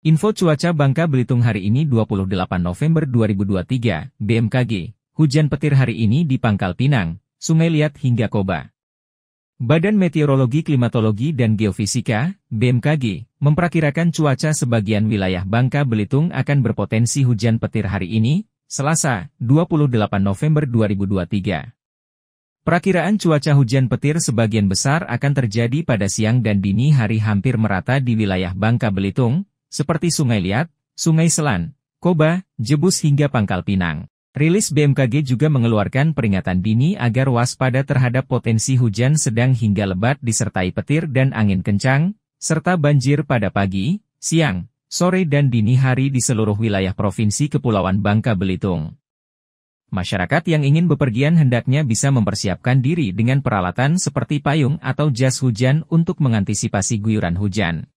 Info cuaca Bangka Belitung hari ini 28 November 2023, BMKG, hujan petir hari ini di Pangkal Pinang, Sungai Liat hingga Koba. Badan Meteorologi Klimatologi dan Geofisika, BMKG, memperkirakan cuaca sebagian wilayah Bangka Belitung akan berpotensi hujan petir hari ini, Selasa, 28 November 2023. Perakiraan cuaca hujan petir sebagian besar akan terjadi pada siang dan dini hari hampir merata di wilayah Bangka Belitung, seperti Sungai Liat, Sungai Selan, Koba, Jebus hingga Pangkal Pinang. Rilis BMKG juga mengeluarkan peringatan dini agar waspada terhadap potensi hujan sedang hingga lebat disertai petir dan angin kencang, serta banjir pada pagi, siang, sore dan dini hari di seluruh wilayah Provinsi Kepulauan Bangka Belitung. Masyarakat yang ingin bepergian hendaknya bisa mempersiapkan diri dengan peralatan seperti payung atau jas hujan untuk mengantisipasi guyuran hujan.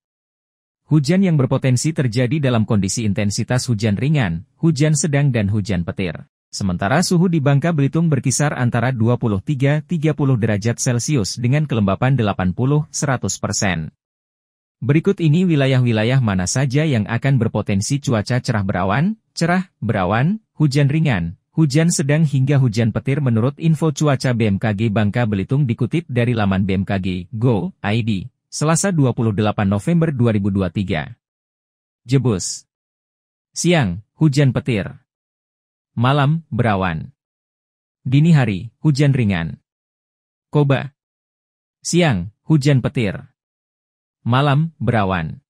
Hujan yang berpotensi terjadi dalam kondisi intensitas hujan ringan, hujan sedang dan hujan petir. Sementara suhu di Bangka Belitung berkisar antara 23-30 derajat Celcius dengan kelembapan 80-100%. Berikut ini wilayah-wilayah mana saja yang akan berpotensi cuaca cerah berawan, cerah, berawan, hujan ringan, hujan sedang hingga hujan petir menurut info cuaca BMKG Bangka Belitung dikutip dari laman BMKG Go ID. Selasa 28 November 2023. Jebus. Siang, hujan petir. Malam, berawan. Dini hari, hujan ringan. Koba. Siang, hujan petir. Malam, berawan.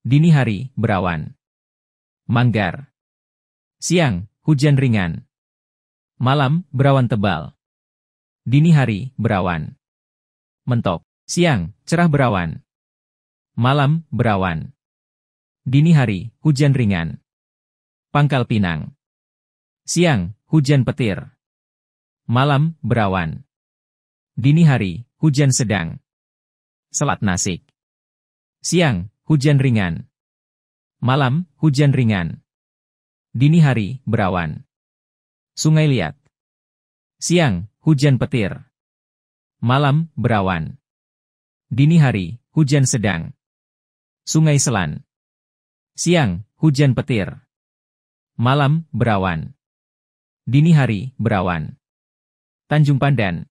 Dini hari, berawan. Manggar. Siang, hujan ringan. Malam, berawan tebal. Dini hari, berawan. Mentok. Siang, cerah berawan. Malam, berawan. Dini hari, hujan ringan. Pangkal Pinang. Siang, hujan petir. Malam, berawan. Dini hari, hujan sedang. Selat Nasik. Siang, hujan ringan. Malam, hujan ringan. Dini hari, berawan. Sungai Liat. Siang, hujan petir. Malam, berawan. Dini hari, hujan sedang. Sungai Selan. Siang, hujan petir. Malam, berawan. Dini hari, berawan. Tanjung Pandan.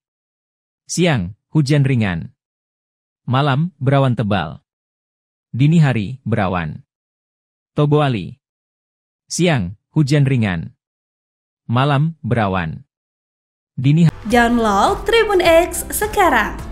Siang, hujan ringan. Malam, berawan tebal. Dini hari, berawan. Toboali. Siang, hujan ringan. Malam, berawan. Dini hari. Download Tribun X sekarang